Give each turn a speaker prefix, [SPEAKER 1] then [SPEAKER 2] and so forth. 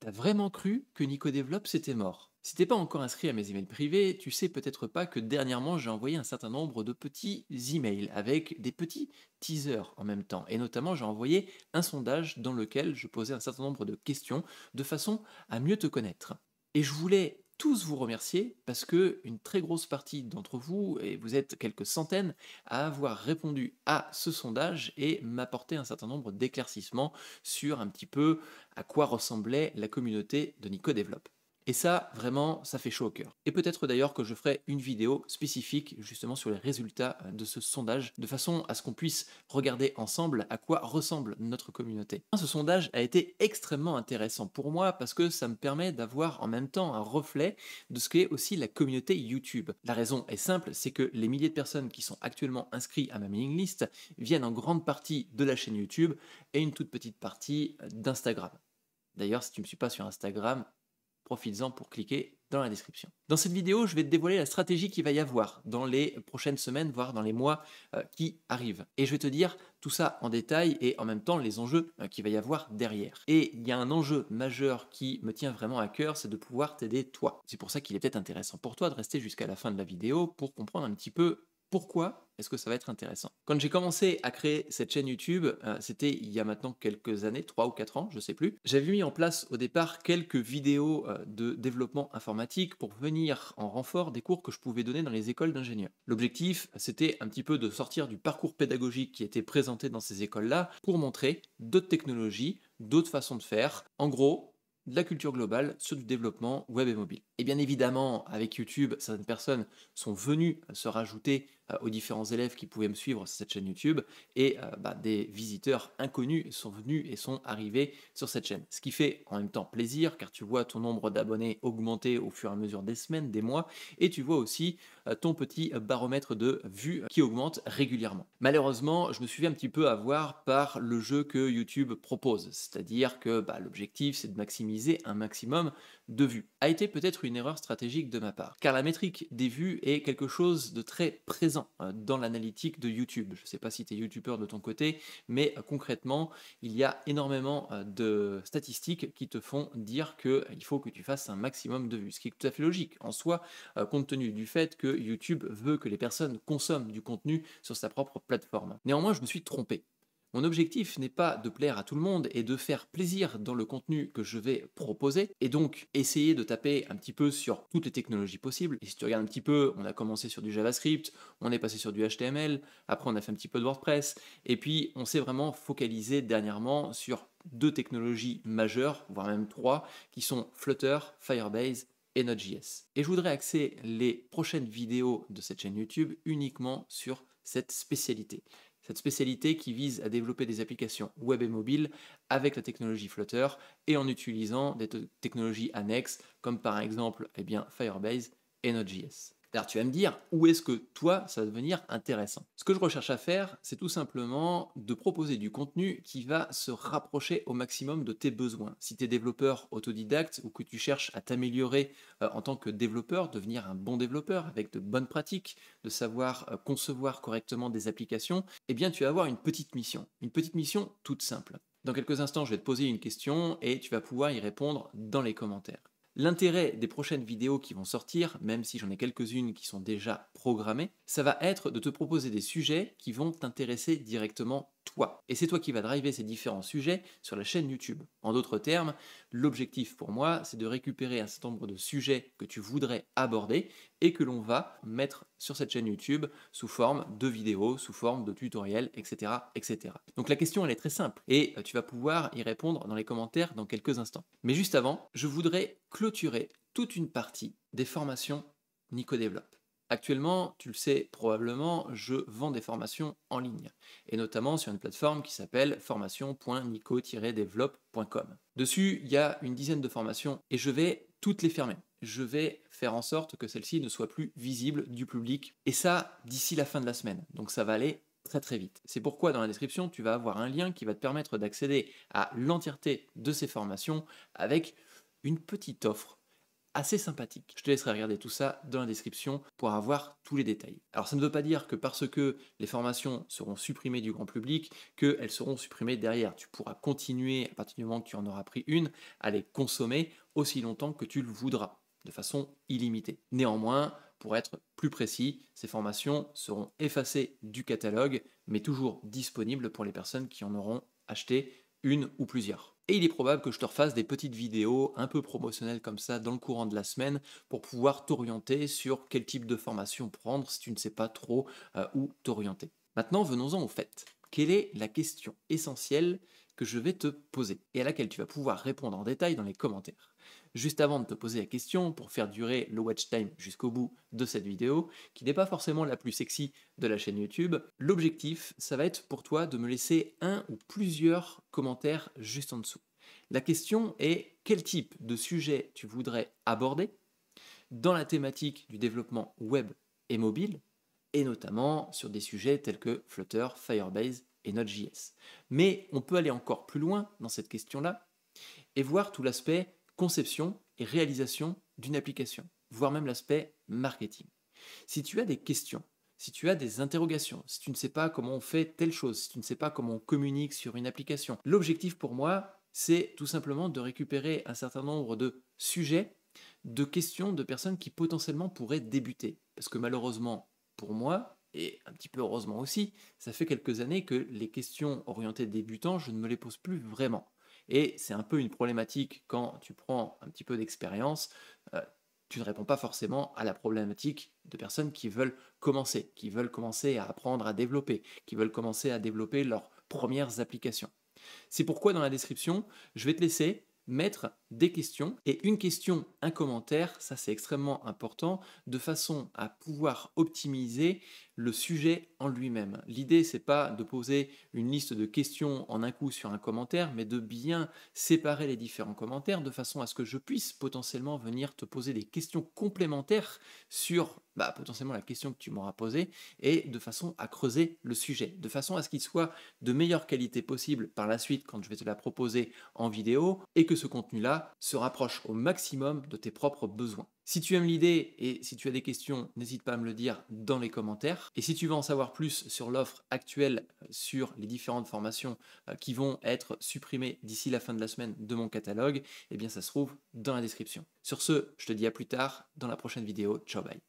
[SPEAKER 1] T'as vraiment cru que NicoDevelop c'était mort Si t'es pas encore inscrit à mes emails privés, tu sais peut-être pas que dernièrement j'ai envoyé un certain nombre de petits emails avec des petits teasers en même temps. Et notamment j'ai envoyé un sondage dans lequel je posais un certain nombre de questions de façon à mieux te connaître. Et je voulais tous vous remercier parce que une très grosse partie d'entre vous, et vous êtes quelques centaines, à avoir répondu à ce sondage et m'apporter un certain nombre d'éclaircissements sur un petit peu à quoi ressemblait la communauté de Nico et ça, vraiment, ça fait chaud au cœur. Et peut-être d'ailleurs que je ferai une vidéo spécifique justement sur les résultats euh, de ce sondage, de façon à ce qu'on puisse regarder ensemble à quoi ressemble notre communauté. Ce sondage a été extrêmement intéressant pour moi parce que ça me permet d'avoir en même temps un reflet de ce qu'est aussi la communauté YouTube. La raison est simple, c'est que les milliers de personnes qui sont actuellement inscrites à ma mailing list viennent en grande partie de la chaîne YouTube et une toute petite partie euh, d'Instagram. D'ailleurs, si tu ne me suis pas sur Instagram, profites-en pour cliquer dans la description. Dans cette vidéo, je vais te dévoiler la stratégie qu'il va y avoir dans les prochaines semaines, voire dans les mois euh, qui arrivent. Et je vais te dire tout ça en détail et en même temps les enjeux qui euh, qu'il va y avoir derrière. Et il y a un enjeu majeur qui me tient vraiment à cœur, c'est de pouvoir t'aider toi. C'est pour ça qu'il est peut-être intéressant pour toi de rester jusqu'à la fin de la vidéo pour comprendre un petit peu pourquoi est-ce que ça va être intéressant Quand j'ai commencé à créer cette chaîne YouTube, euh, c'était il y a maintenant quelques années, 3 ou 4 ans, je ne sais plus, j'avais mis en place au départ quelques vidéos euh, de développement informatique pour venir en renfort des cours que je pouvais donner dans les écoles d'ingénieurs. L'objectif, c'était un petit peu de sortir du parcours pédagogique qui était présenté dans ces écoles-là pour montrer d'autres technologies, d'autres façons de faire. En gros, de la culture globale sur du développement web et mobile. Et bien évidemment, avec YouTube, certaines personnes sont venues euh, se rajouter euh, aux différents élèves qui pouvaient me suivre sur cette chaîne YouTube, et euh, bah, des visiteurs inconnus sont venus et sont arrivés sur cette chaîne. Ce qui fait en même temps plaisir, car tu vois ton nombre d'abonnés augmenter au fur et à mesure des semaines, des mois, et tu vois aussi ton petit baromètre de vues qui augmente régulièrement. Malheureusement, je me suis fait un petit peu avoir par le jeu que YouTube propose, c'est-à-dire que bah, l'objectif c'est de maximiser un maximum de vues. A été peut-être une erreur stratégique de ma part. Car la métrique des vues est quelque chose de très présent euh, dans l'analytique de YouTube. Je ne sais pas si tu es YouTubeur de ton côté, mais euh, concrètement, il y a énormément euh, de statistiques qui te font dire qu'il faut que tu fasses un maximum de vues, ce qui est tout à fait logique en soi, compte tenu du fait que YouTube veut que les personnes consomment du contenu sur sa propre plateforme. Néanmoins, je me suis trompé. Mon objectif n'est pas de plaire à tout le monde et de faire plaisir dans le contenu que je vais proposer, et donc essayer de taper un petit peu sur toutes les technologies possibles. Et si tu regardes un petit peu, on a commencé sur du JavaScript, on est passé sur du HTML, après on a fait un petit peu de WordPress, et puis on s'est vraiment focalisé dernièrement sur deux technologies majeures, voire même trois, qui sont Flutter, Firebase et Node.js. Et je voudrais axer les prochaines vidéos de cette chaîne YouTube uniquement sur cette spécialité cette spécialité qui vise à développer des applications web et mobiles avec la technologie Flutter et en utilisant des technologies annexes comme par exemple eh bien, Firebase et Node.js tu vas me dire où est-ce que toi ça va devenir intéressant. Ce que je recherche à faire, c'est tout simplement de proposer du contenu qui va se rapprocher au maximum de tes besoins. Si tu es développeur autodidacte ou que tu cherches à t'améliorer euh, en tant que développeur, devenir un bon développeur avec de bonnes pratiques, de savoir euh, concevoir correctement des applications, eh bien tu vas avoir une petite mission, une petite mission toute simple. Dans quelques instants, je vais te poser une question et tu vas pouvoir y répondre dans les commentaires. L'intérêt des prochaines vidéos qui vont sortir, même si j'en ai quelques-unes qui sont déjà programmées, ça va être de te proposer des sujets qui vont t'intéresser directement toi. Et c'est toi qui vas driver ces différents sujets sur la chaîne YouTube. En d'autres termes, l'objectif pour moi, c'est de récupérer un certain nombre de sujets que tu voudrais aborder et que l'on va mettre sur cette chaîne YouTube sous forme de vidéos, sous forme de tutoriels, etc., etc. Donc la question, elle est très simple et euh, tu vas pouvoir y répondre dans les commentaires dans quelques instants. Mais juste avant, je voudrais clôturer toute une partie des formations Nico Actuellement, tu le sais probablement, je vends des formations en ligne, et notamment sur une plateforme qui s'appelle formationnico developcom Dessus, il y a une dizaine de formations, et je vais toutes les fermer. Je vais faire en sorte que celles-ci ne soient plus visibles du public, et ça d'ici la fin de la semaine. Donc ça va aller très très vite. C'est pourquoi dans la description, tu vas avoir un lien qui va te permettre d'accéder à l'entièreté de ces formations avec une petite offre assez sympathique. Je te laisserai regarder tout ça dans la description pour avoir tous les détails. Alors ça ne veut pas dire que parce que les formations seront supprimées du grand public, qu'elles seront supprimées derrière. Tu pourras continuer, à partir du moment que tu en auras pris une, à les consommer aussi longtemps que tu le voudras, de façon illimitée. Néanmoins, pour être plus précis, ces formations seront effacées du catalogue, mais toujours disponibles pour les personnes qui en auront acheté une ou plusieurs. Et il est probable que je te refasse des petites vidéos un peu promotionnelles comme ça dans le courant de la semaine pour pouvoir t'orienter sur quel type de formation prendre si tu ne sais pas trop euh, où t'orienter. Maintenant, venons-en au fait. Quelle est la question essentielle que je vais te poser et à laquelle tu vas pouvoir répondre en détail dans les commentaires Juste avant de te poser la question, pour faire durer le watch time jusqu'au bout de cette vidéo, qui n'est pas forcément la plus sexy de la chaîne YouTube, l'objectif, ça va être pour toi de me laisser un ou plusieurs commentaires juste en dessous. La question est quel type de sujet tu voudrais aborder dans la thématique du développement web et mobile et notamment sur des sujets tels que Flutter, Firebase et Node.js. Mais on peut aller encore plus loin dans cette question-là et voir tout l'aspect conception et réalisation d'une application, voire même l'aspect marketing. Si tu as des questions, si tu as des interrogations, si tu ne sais pas comment on fait telle chose, si tu ne sais pas comment on communique sur une application, l'objectif pour moi, c'est tout simplement de récupérer un certain nombre de sujets, de questions de personnes qui potentiellement pourraient débuter. Parce que malheureusement, pour moi, et un petit peu heureusement aussi, ça fait quelques années que les questions orientées débutants, je ne me les pose plus vraiment. Et c'est un peu une problématique quand tu prends un petit peu d'expérience, euh, tu ne réponds pas forcément à la problématique de personnes qui veulent commencer, qui veulent commencer à apprendre à développer, qui veulent commencer à développer leurs premières applications. C'est pourquoi dans la description, je vais te laisser mettre des questions et une question, un commentaire, ça c'est extrêmement important, de façon à pouvoir optimiser le sujet en lui-même. L'idée c'est pas de poser une liste de questions en un coup sur un commentaire, mais de bien séparer les différents commentaires de façon à ce que je puisse potentiellement venir te poser des questions complémentaires sur bah, potentiellement la question que tu m'auras posée et de façon à creuser le sujet, de façon à ce qu'il soit de meilleure qualité possible par la suite quand je vais te la proposer en vidéo et que ce contenu-là se rapproche au maximum de tes propres besoins. Si tu aimes l'idée et si tu as des questions, n'hésite pas à me le dire dans les commentaires. Et si tu veux en savoir plus sur l'offre actuelle euh, sur les différentes formations euh, qui vont être supprimées d'ici la fin de la semaine de mon catalogue, eh bien ça se trouve dans la description. Sur ce, je te dis à plus tard dans la prochaine vidéo. Ciao bye.